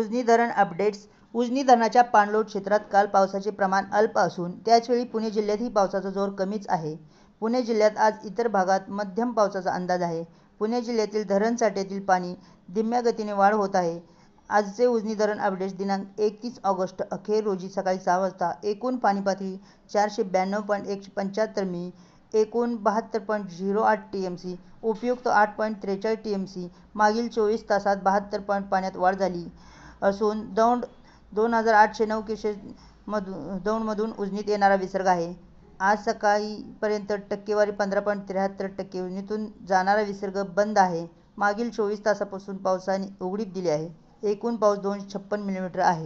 उजनी धरण अपडेट्स उजनी धरणाच्या पाणलोट क्षेत्रात काल पावसाचे प्रमाण अल्प असून त्याचवेळी पुणे जिल्ह्यातही पावसाचा जोर कमीच आहे पुणे जिल्ह्यात आज इतर भागात मध्यम पावसाचा अंदाज आहे पुणे जिल्ह्यातील धरणसाठ्यातील पाणी धिम्या गतीने वाढ होत आहे आजचे उजनी धरण अपडेट्स दिनांक एकतीस ऑगस्ट अखेर रोजी सकाळी सहा वाजता एकूण पाणी पातळी चारशे ब्याण्णव पॉईंट एकशे पंच्याहत्तर मी एकूण बहात्तर पॉईंट झिरो आठ टी एम सी उपयुक्त आठ पॉईंट त्रेचाळीस टी एम सी मागील चोवीस तासात बहात्तर पॉईंट पाण्यात वाढ झाली असून दौंड दोन हजार आठशे नऊ किशे मधून दौंडमधून उजनीत येणारा विसर्ग आहे आज सकाळीपर्यंत टक्केवारी पंधरा पॉईंट त्र्याहत्तर टक्के उजनीतून जाणारा विसर्ग बंद आहे मागील चोवीस तासापासून पावसाने उघडीप दिली आहे एकूण पाऊस दोनशे छप्पन मिलीमीटर आहे